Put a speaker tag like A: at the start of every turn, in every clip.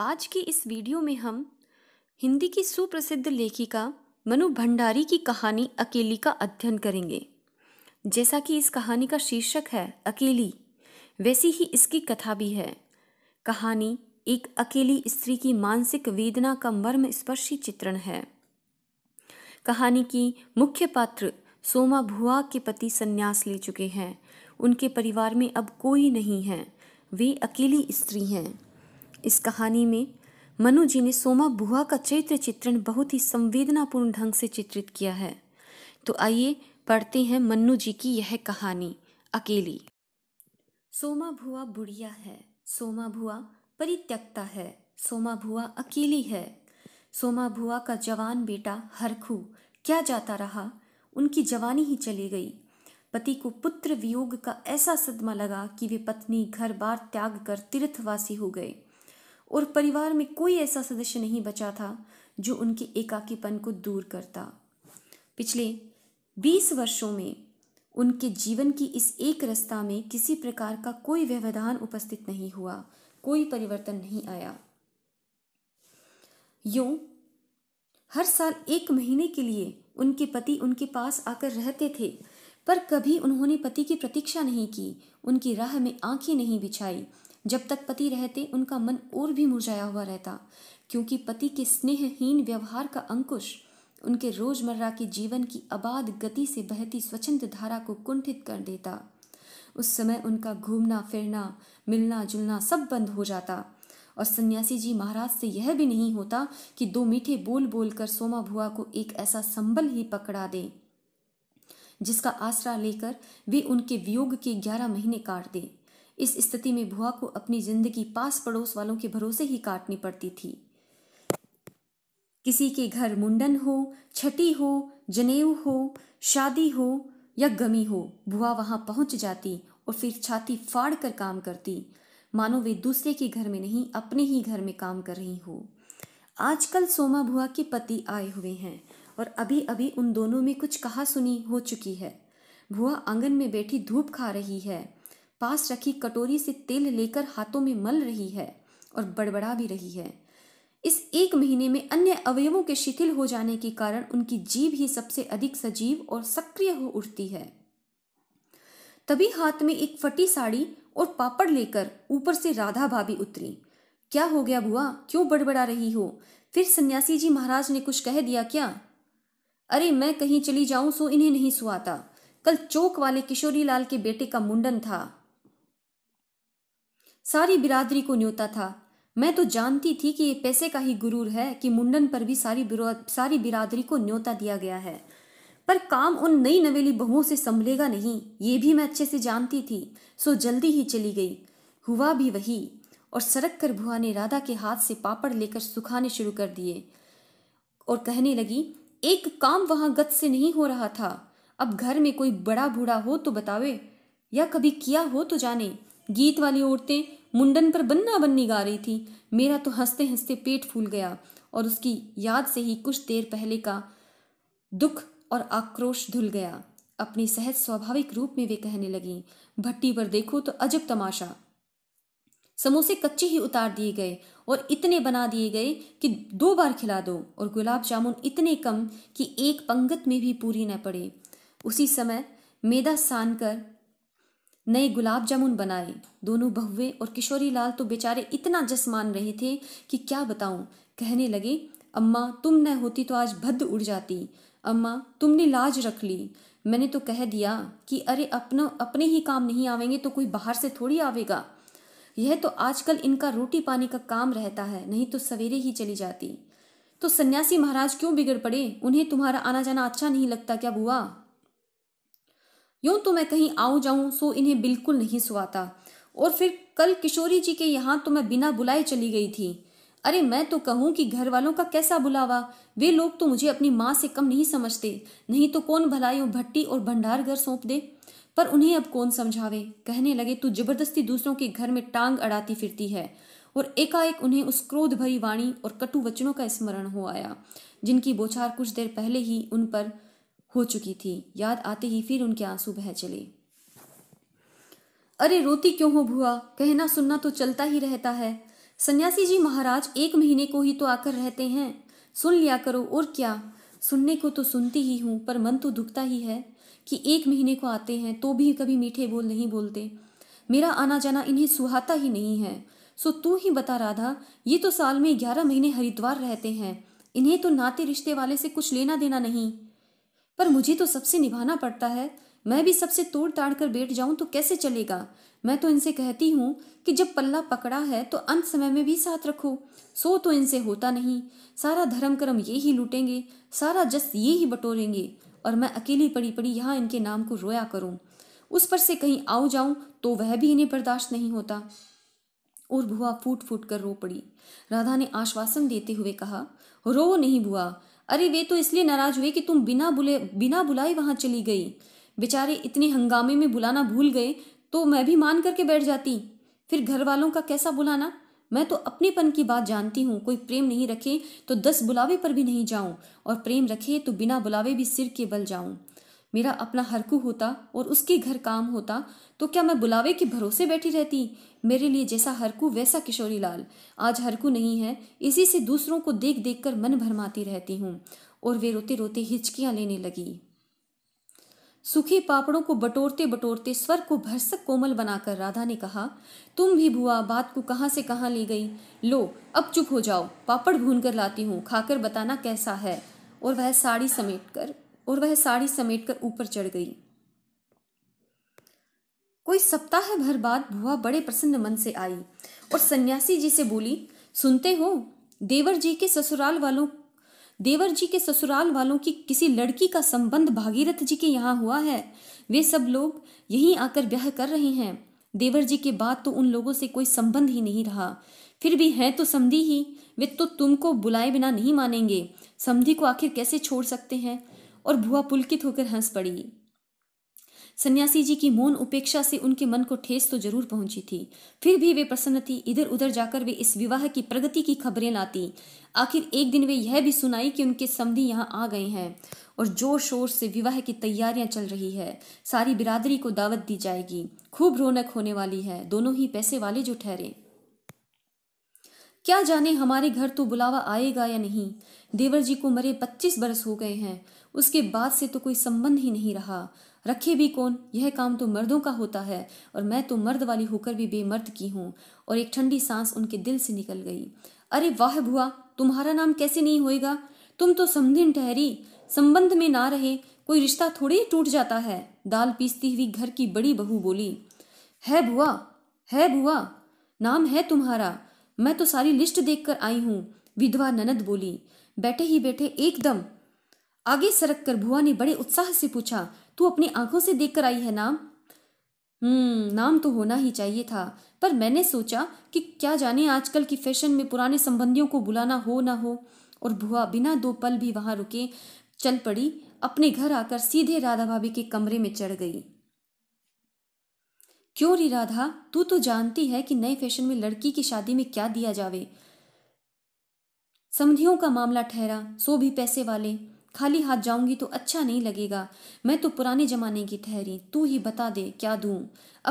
A: आज की इस वीडियो में हम हिंदी की सुप्रसिद्ध लेखिका मनु भंडारी की कहानी अकेली का अध्ययन करेंगे जैसा कि इस कहानी का शीर्षक है अकेली वैसी ही इसकी कथा भी है कहानी एक अकेली स्त्री की मानसिक वेदना का मर्म स्पर्शी चित्रण है कहानी की मुख्य पात्र सोमा भुआ के पति संन्यास ले चुके हैं उनके परिवार में अब कोई नहीं है वे अकेली स्त्री हैं इस कहानी में मनु जी ने सोमा बुआ का चैत्र चित्रण बहुत ही संवेदनापूर्ण ढंग से चित्रित किया है तो आइए पढ़ते हैं मनु जी की यह कहानी अकेली सोमा भुआ बुढ़िया है सोमा भुआ परित्यक्ता है सोमा भुआ अकेली है सोमा भुआ का जवान बेटा हरखू क्या जाता रहा उनकी जवानी ही चली गई पति को पुत्र वियोग का ऐसा सदमा लगा कि वे पत्नी घर बार त्याग कर तीर्थवासी हो गए और परिवार में कोई ऐसा सदस्य नहीं बचा था जो उनके एकाकीपन को दूर करता पिछले बीस वर्षों में उनके जीवन की इस एक रस्ता में किसी प्रकार का कोई व्यवधान उपस्थित नहीं हुआ कोई परिवर्तन नहीं आया यूं हर साल एक महीने के लिए उनके पति उनके पास आकर रहते थे पर कभी उन्होंने पति की प्रतीक्षा नहीं की उनकी राह में आंखें नहीं बिछाई जब तक पति रहते उनका मन और भी मुरझाया हुआ रहता क्योंकि पति के स्नेहहीन व्यवहार का अंकुश उनके रोजमर्रा के जीवन की अबाध गति से बहती स्वच्छंद धारा को कुंठित कर देता उस समय उनका घूमना फिरना मिलना जुलना सब बंद हो जाता और सन्यासी जी महाराज से यह भी नहीं होता कि दो मीठे बोल बोल कर सोमा भुआ को एक ऐसा संबल ही पकड़ा दे जिसका आसरा लेकर वे उनके वियोग के ग्यारह महीने काट दें इस स्थिति में भुआ को अपनी जिंदगी पास पड़ोस वालों के भरोसे ही काटनी पड़ती थी किसी के घर मुंडन हो छठी हो जनेऊ हो शादी हो या गमी हो भुआ वहां पहुंच जाती और फिर छाती फाड़ कर काम करती मानो वे दूसरे के घर में नहीं अपने ही घर में काम कर रही हो आजकल सोमा भुआ के पति आए हुए हैं और अभी अभी उन दोनों में कुछ कहा सुनी हो चुकी है भुआ आंगन में बैठी धूप खा रही है पास रखी कटोरी से तेल लेकर हाथों में मल रही है और बड़बड़ा भी रही है इस एक महीने में अन्य अवयवों के शिथिल हो जाने के कारण उनकी जीव ही सबसे अधिक सजीव और सक्रिय हो उठती है तभी हाथ में एक फटी साड़ी और पापड़ लेकर ऊपर से राधा भाभी उतरी क्या हो गया बुआ क्यों बड़बड़ा रही हो फिर सन्यासी जी महाराज ने कुछ कह दिया क्या अरे मैं कहीं चली जाऊं सो इन्हें नहीं सुहाता कल चौक वाले किशोरी लाल के बेटे का मुंडन था सारी बिरादरी को न्योता था मैं तो जानती थी कि ये पैसे का ही गुरूर है कि मुंडन पर भी सारी सारी बिरादरी को न्योता दिया गया है पर काम उन नई नवेली बहुओं से संभलेगा नहीं ये भी मैं अच्छे से जानती थी सो जल्दी ही चली गई हुआ भी वही और सरक कर भुआ ने राधा के हाथ से पापड़ लेकर सुखाने शुरू कर दिए और कहने लगी एक काम वहाँ गत से नहीं हो रहा था अब घर में कोई बड़ा बूढ़ा हो तो बतावे या कभी किया हो तो जाने गीत वाली औरतें मुंडन पर बन्ना बन्नी गा रही थी मेरा तो हंसते हंसते पेट फूल गया और उसकी याद से ही कुछ देर पहले का दुख और आक्रोश धुल गया अपनी सहज स्वाभाविक रूप में वे कहने लगी भट्टी पर देखो तो अजब तमाशा समोसे कच्चे ही उतार दिए गए और इतने बना दिए गए कि दो बार खिला दो और गुलाब जामुन इतने कम कि एक पंगत में भी पूरी न पड़े उसी समय मेदा सान कर नए गुलाब जामुन बनाए दोनों बहुए और किशोरी लाल तो बेचारे इतना जस मान रहे थे कि क्या बताऊं कहने लगे अम्मा तुम न होती तो आज भद्द उड़ जाती अम्मा तुमने लाज रख ली मैंने तो कह दिया कि अरे अपना अपने ही काम नहीं आवेंगे तो कोई बाहर से थोड़ी आवेगा यह तो आजकल इनका रोटी पानी का काम रहता है नहीं तो सवेरे ही चली जाती तो सन्यासी महाराज क्यों बिगड़ पड़े उन्हें तुम्हारा आना जाना अच्छा नहीं लगता क्या बुआ यूं तो मैं कहीं आऊं जाऊं सो इन्हें बिल्कुल नहीं सुहाता और फिर कल किशोरी जी के यहाँ तो मैं बिना बुलाए चली गई थी अरे मैं तो कहूँ कि घर वालों का कैसा बुलावा वे लोग तो मुझे अपनी माँ से कम नहीं समझते नहीं तो कौन भला यूँ भट्टी और भंडार घर सौंप दे पर उन्हें अब कौन समझावे कहने लगे तू जबरदस्ती दूसरों के घर में टांग अड़ाती फिरती है और एकाएक उन्हें उस क्रोध भरी वाणी और कटु वचनों का स्मरण हो आया जिनकी बोछार कुछ देर पहले ही उन पर हो चुकी थी याद आते ही फिर उनके आंसू बह चले अरे रोती क्यों हो भुआ कहना सुनना तो चलता ही रहता है सन्यासी जी महाराज एक महीने को ही तो आकर रहते हैं सुन लिया करो और क्या सुनने को तो सुनती ही हूँ पर मन तो दुखता ही है कि एक महीने को आते हैं तो भी कभी मीठे बोल नहीं बोलते मेरा आना जाना इन्हें सुहाता ही नहीं है सो तू ही बता राधा ये तो साल में ग्यारह महीने हरिद्वार रहते हैं इन्हें तो नाते रिश्ते वाले से कुछ लेना देना नहीं पर मुझे तो सबसे निभाना पड़ता है मैं भी सबसे तोड़ ताड़ कर बैठ जाऊं तो कैसे चलेगा मैं तो इनसे कहती हूँ कि जब पल्ला पकड़ा है तो अंत समय में भी साथ रखो सो तो इनसे होता नहीं सारा धर्म कर्म ये ही लूटेंगे सारा जस ये ही बटोरेंगे और मैं अकेली पड़ी पड़ी यहाँ इनके नाम को रोया करूँ उस पर से कहीं आओ जाऊं तो वह भी इन्हें बर्दाश्त नहीं होता और बुआ फूट फूट कर रो पड़ी राधा ने आश्वासन देते हुए कहा रो नहीं बुआ अरे वे तो इसलिए नाराज हुए कि तुम बिना बुले बिना बुलाई वहां चली गई बेचारे इतने हंगामे में बुलाना भूल गए तो मैं भी मान करके बैठ जाती फिर घर वालों का कैसा बुलाना मैं तो अपनेपन की बात जानती हूँ कोई प्रेम नहीं रखे तो दस बुलावे पर भी नहीं जाऊँ और प्रेम रखे तो बिना बुलावे भी सिर के बल जाऊं मेरा अपना हरकू होता और उसके घर काम होता तो क्या मैं बुलावे के भरोसे बैठी रहती मेरे लिए जैसा हरकू वैसा किशोरी लाल आज हरकू नहीं है इसी से दूसरों को देख देख कर मन भरमाती रहती हूँ और वे रोते रोते हिचकियाँ लेने लगी सूखे पापड़ों को बटोरते बटोरते स्वर को भरसक कोमल बनाकर राधा ने कहा तुम भी बुआ बात को कहाँ से कहाँ ले गई लो अब चुप हो जाओ पापड़ भून कर लाती हूँ खाकर बताना कैसा है और वह साड़ी समेट कर और वह साड़ी समेटकर ऊपर चढ़ गई कोई सप्ताह भर बाद बुआ बड़े प्रसन्न मन से आई और सन्यासी जी से बोली सुनते हो देवर जी के ससुराल वालों देवर जी के ससुराल वालों की किसी लड़की का संबंध भागीरथ जी के यहाँ हुआ है वे सब लोग यहीं आकर ब्याह कर रहे हैं देवर जी के बाद तो उन लोगों से कोई संबंध ही नहीं रहा फिर भी है तो समधी ही वे तो तुमको बुलाए बिना नहीं मानेंगे समधी को आखिर कैसे छोड़ सकते हैं और भुआ पुलकित होकर हंस पड़ी सन्यासी जी की मौन उपेक्षा से उनके मन को ठेस तो जरूर पहुंची थी फिर भी वे प्रसन्न थी इधर उधर जाकर वे इस विवाह की प्रगति की खबरें लाती आखिर एक दिन वे यह भी सुनाई कि उनके समधी यहाँ आ गए हैं और जोर शोर से विवाह की तैयारियां चल रही है सारी बिरादरी को दावत दी जाएगी खूब रौनक होने वाली है दोनों ही पैसे वाले जो ठहरे क्या जाने हमारे घर तो बुलावा आएगा या नहीं देवर जी को मरे पच्चीस बरस हो गए हैं उसके बाद से तो कोई संबंध ही नहीं रहा रखे भी कौन यह काम तो मर्दों का होता है और मैं तो मर्द वाली होकर भी बेमर्द की हूँ और एक ठंडी सांस उनके दिल से निकल गई अरे वाह बुआ तुम्हारा नाम कैसे नहीं होएगा तुम तो समधिन ठहरी संबंध में ना रहे कोई रिश्ता थोड़े ही टूट जाता है दाल पीसती हुई घर की बड़ी बहू बोली है बुआ है बुआ नाम है तुम्हारा मैं तो सारी लिस्ट देखकर आई हूँ विधवा ननद बोली बैठे ही बैठे एकदम आगे सरक कर भुआ ने बड़े उत्साह से पूछा तू अपनी आंखों से देख कर आई है नाम हम्म नाम तो होना ही चाहिए था पर मैंने सोचा कि क्या जाने आजकल की फैशन में पुराने संबंधियों को बुलाना हो ना हो और भुआ बिना दो पल भी वहां रुके चल पड़ी अपने घर आकर सीधे राधा भाभी के कमरे में चढ़ गई क्यों री राधा तू तो जानती है कि नए फैशन में लड़की की शादी में क्या दिया जावे संबंधियों का मामला ठहरा सो भी पैसे वाले खाली हाथ जाऊंगी तो अच्छा नहीं लगेगा मैं तो पुराने जमाने की ठहरी तू ही बता दे क्या दूं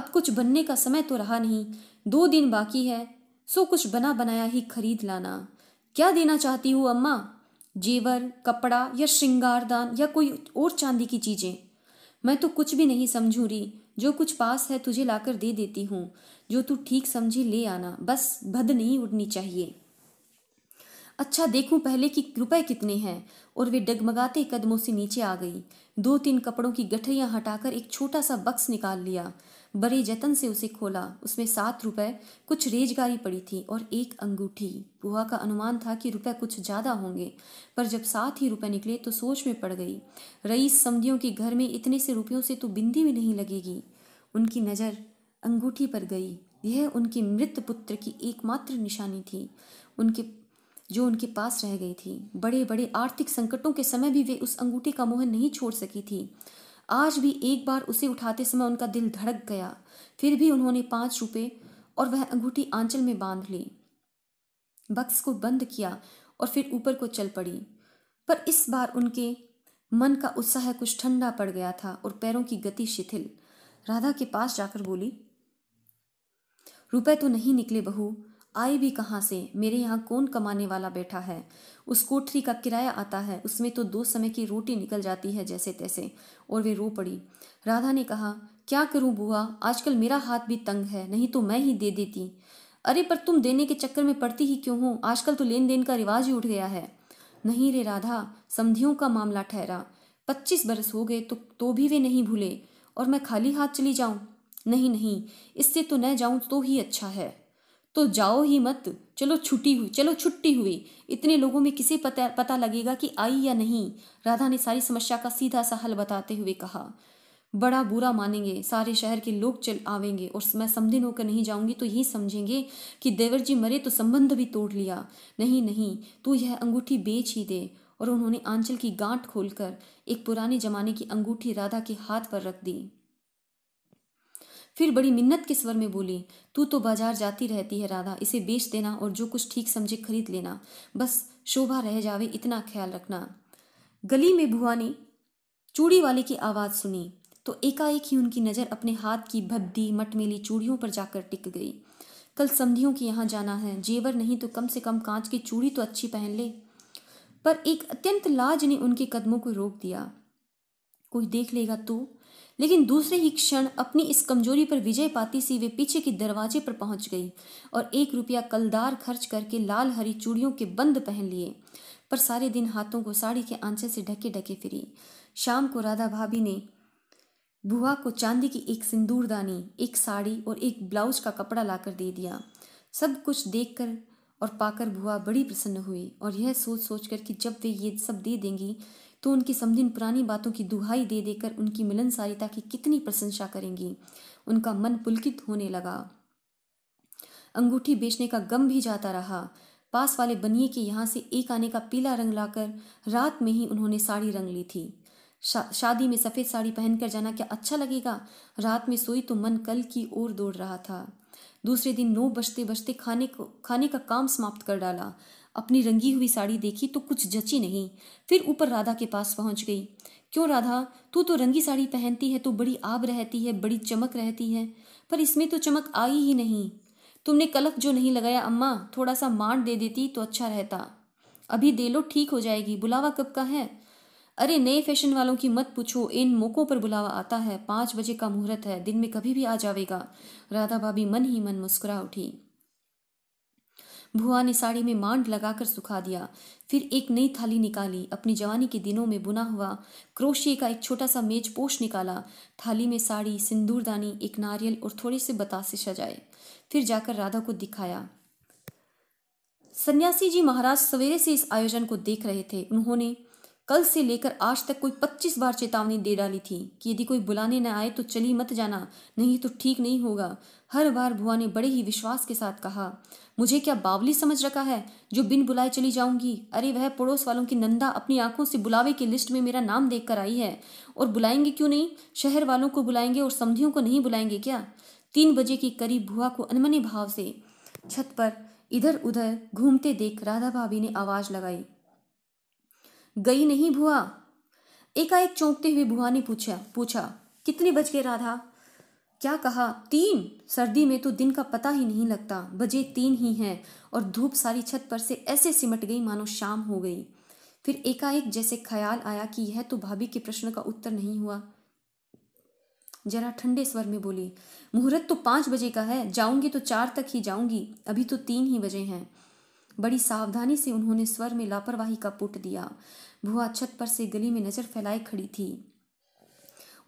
A: अब कुछ बनने का समय तो रहा नहीं दो दिन बाकी है सो कुछ बना बनाया ही खरीद लाना क्या देना चाहती हूँ अम्मा जेवर कपड़ा या श्रृंगारदान या कोई और चांदी की चीज़ें मैं तो कुछ भी नहीं समझू रही जो कुछ पास है तुझे लाकर दे देती हूँ जो तू ठीक समझे ले आना बस भद नहीं उड़नी चाहिए अच्छा देखूं पहले कि रुपए कितने हैं और वे डगमगाते कदमों से नीचे आ गई दो तीन कपड़ों की गठरियां हटाकर एक छोटा सा बक्स निकाल लिया बड़े जतन से उसे खोला उसमें सात रुपए कुछ रेजगारी पड़ी थी और एक अंगूठी बुआ का अनुमान था कि रुपए कुछ ज़्यादा होंगे पर जब सात ही रुपए निकले तो सोच में पड़ गई रईस समझियों के घर में इतने से रुपयों से तो बिंदी भी नहीं लगेगी उनकी नज़र अंगूठी पर गई यह उनके मृत पुत्र की एकमात्र निशानी थी उनके जो उनके पास रह गई थी बड़े बड़े आर्थिक संकटों के समय भी वे उस अंगूठी का मोह नहीं छोड़ सकी थी आज भी एक बार उसे उठाते समय उनका दिल धड़क गया फिर भी उन्होंने पांच रुपए और वह अंगूठी आंचल में बांध ली बक्स को बंद किया और फिर ऊपर को चल पड़ी पर इस बार उनके मन का उत्साह कुछ ठंडा पड़ गया था और पैरों की गति शिथिल राधा के पास जाकर बोली रुपए तो नहीं निकले बहू आए भी कहाँ से मेरे यहाँ कौन कमाने वाला बैठा है उस कोठरी का किराया आता है उसमें तो दो समय की रोटी निकल जाती है जैसे तैसे और वे रो पड़ी राधा ने कहा क्या करूँ बुआ आजकल मेरा हाथ भी तंग है नहीं तो मैं ही दे देती अरे पर तुम देने के चक्कर में पड़ती ही क्यों हो आजकल तो लेन देन का रिवाज ही उठ गया है नहीं रे राधा समधियों का मामला ठहरा पच्चीस बरस हो गए तो तो भी वे नहीं भूले और मैं खाली हाथ चली जाऊं नहीं नहीं इससे तो न जाऊं तो ही अच्छा है तो जाओ ही मत चलो छुट्टी हुई चलो छुट्टी हुई इतने लोगों में किसे पता पता लगेगा कि आई या नहीं राधा ने सारी समस्या का सीधा सा हल बताते हुए कहा बड़ा बुरा मानेंगे सारे शहर के लोग चल आवेंगे और मैं समझिन होकर नहीं जाऊंगी तो यही समझेंगे कि देवर जी मरे तो संबंध भी तोड़ लिया नहीं नहीं तू यह अंगूठी बेच ही दे और उन्होंने आंचल की गांठ खोलकर एक पुराने जमाने की अंगूठी राधा के हाथ पर रख दी फिर बड़ी मिन्नत के स्वर में बोली तू तो बाजार जाती रहती है राधा इसे बेच देना और जो कुछ ठीक समझे खरीद लेना बस शोभा रह जावे इतना ख्याल रखना गली में भुआ ने चूड़ी वाले की आवाज़ सुनी तो एकाएक ही उनकी नज़र अपने हाथ की भद्दी मटमेली चूड़ियों पर जाकर टिक गई कल समधियों के यहाँ जाना है जेवर नहीं तो कम से कम कांच की चूड़ी तो अच्छी पहन ले पर एक अत्यंत लाज ने उनके कदमों को रोक दिया कोई देख लेगा तो लेकिन दूसरे ही क्षण अपनी इस कमजोरी पर विजय पाती सी वे पीछे के दरवाजे पर पहुंच गई और एक रुपया कलदार खर्च करके लाल हरी चूड़ियों के बंद पहन लिए पर सारे दिन हाथों को साड़ी के आंचल से ढके ढके फिरी शाम को राधा भाभी ने बुआ को चांदी की एक सिंदूरदानी एक साड़ी और एक ब्लाउज का कपड़ा लाकर दे दिया सब कुछ देखकर और पाकर बुआ बड़ी प्रसन्न हुई और यह सोच सोच कर कि जब वे ये सब दे देंगी तो उनकी समधिन पुरानी बातों की दुहाई दे देकर उनकी मिलनसारिता की कितनी प्रशंसा करेंगी उनका मन पुलकित होने लगा अंगूठी बेचने का गम भी जाता रहा पास वाले बनिए के यहाँ से एक आने का पीला रंग लाकर रात में ही उन्होंने साड़ी रंग ली थी शा, शादी में सफ़ेद साड़ी पहनकर जाना क्या अच्छा लगेगा रात में सोई तो मन कल की ओर दौड़ रहा था दूसरे दिन नौ बजते बजते खाने को खाने का काम समाप्त कर डाला अपनी रंगी हुई साड़ी देखी तो कुछ जची नहीं फिर ऊपर राधा के पास पहुंच गई क्यों राधा तू तो रंगी साड़ी पहनती है तो बड़ी आब रहती है बड़ी चमक रहती है पर इसमें तो चमक आई ही नहीं तुमने कलक जो नहीं लगाया अम्मा थोड़ा सा मांड दे देती तो अच्छा रहता अभी दे लो ठीक हो जाएगी बुलावा कब का है अरे नए फैशन वालों की मत पूछो इन मौक़ों पर बुलावा आता है पाँच बजे का मुहूर्त है दिन में कभी भी आ जाएगा राधा भाभी मन ही मन मुस्कुरा उठी भुआ ने साड़ी में मांड लगाकर सुखा दिया फिर एक नई थाली निकाली अपनी जवानी के दिनों में बुना हुआ क्रोशिए का एक छोटा सा मेज पोष निकाला थाली में साड़ी सिंदूरदानी एक नारियल और थोड़े से बतासे सजाए फिर जाकर राधा को दिखाया सन्यासी जी महाराज सवेरे से इस आयोजन को देख रहे थे उन्होंने कल से लेकर आज तक कोई पच्चीस बार चेतावनी दे डाली थी कि यदि कोई बुलाने न आए तो चली मत जाना नहीं तो ठीक नहीं होगा हर बार बुआ ने बड़े ही विश्वास के साथ कहा मुझे क्या बावली समझ रखा है जो बिन बुलाए चली जाऊंगी अरे वह पड़ोस वालों की नंदा अपनी आंखों से बुलावे की लिस्ट में मेरा नाम देख कर आई है और बुलाएंगे क्यों नहीं शहर वालों को बुलाएंगे और समधियों को नहीं बुलाएंगे क्या तीन बजे के करीब भुआ को अनमने भाव से छत पर इधर उधर घूमते देख राधा भाभी ने आवाज लगाई गई नहीं भुआ एकाएक चौंकते हुए भुआ ने पूछा पूछा कितने बज गए राधा क्या कहा तीन सर्दी में तो दिन का पता ही नहीं लगता बजे तीन ही हैं और धूप सारी छत पर से ऐसे सिमट गई मानो शाम हो गई फिर एकाएक जैसे ख्याल आया कि यह तो भाभी के प्रश्न का उत्तर नहीं हुआ जरा ठंडे स्वर में बोली मुहूर्त तो पांच बजे का है जाऊंगी तो चार तक ही जाऊंगी अभी तो तीन ही बजे हैं बड़ी सावधानी से उन्होंने स्वर में लापरवाही का पुट दिया भुआ छत पर से गली में नजर फैलाए खड़ी थी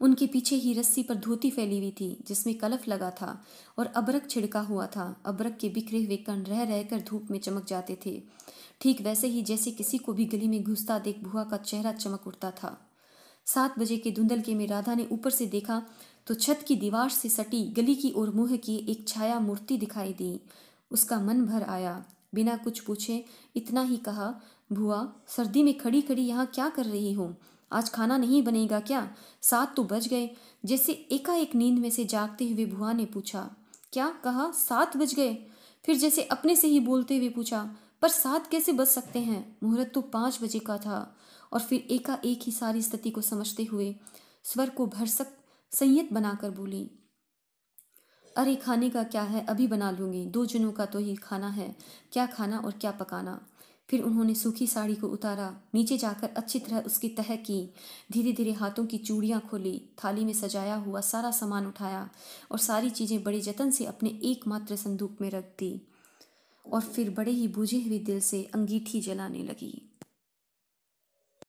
A: उनके पीछे ही रस्सी पर धोती फैली हुई थी जिसमें कलफ लगा था और अबरक छिड़का हुआ था अबरक के बिखरे हुए कण रह रहकर धूप में चमक जाते थे ठीक वैसे ही जैसे किसी को भी गली में घुसता देख भुआ का चेहरा चमक उठता था सात बजे के धुंधल के में राधा ने ऊपर से देखा तो छत की दीवार से सटी गली की ओर मुंह की एक छाया मूर्ति दिखाई दी उसका मन भर आया बिना कुछ पूछे इतना ही कहा भुआ सर्दी में खड़ी खड़ी यहाँ क्या कर रही हो आज खाना नहीं बनेगा क्या सात तो बज गए जैसे एकाएक नींद में से जागते हुए भुआ ने पूछा क्या कहा सात बज गए फिर जैसे अपने से ही बोलते हुए पूछा पर सात कैसे बच सकते हैं मुहूर्त तो पाँच बजे का था और फिर एकाएक ही सारी स्थिति को समझते हुए स्वर को भरसक संयत बनाकर बोली अरे खाने का क्या है अभी बना लूँगी दो जनों का तो ही खाना है क्या खाना और क्या पकाना फिर उन्होंने सूखी साड़ी को उतारा नीचे जाकर अच्छी तरह उसकी तह की धीरे धीरे हाथों की चूड़ियाँ खोली थाली में सजाया हुआ सारा सामान उठाया और सारी चीज़ें बड़े जतन से अपने एकमात्र संदूक में रख दी और फिर बड़े ही बूझे हुए दिल से अंगीठी जलाने लगी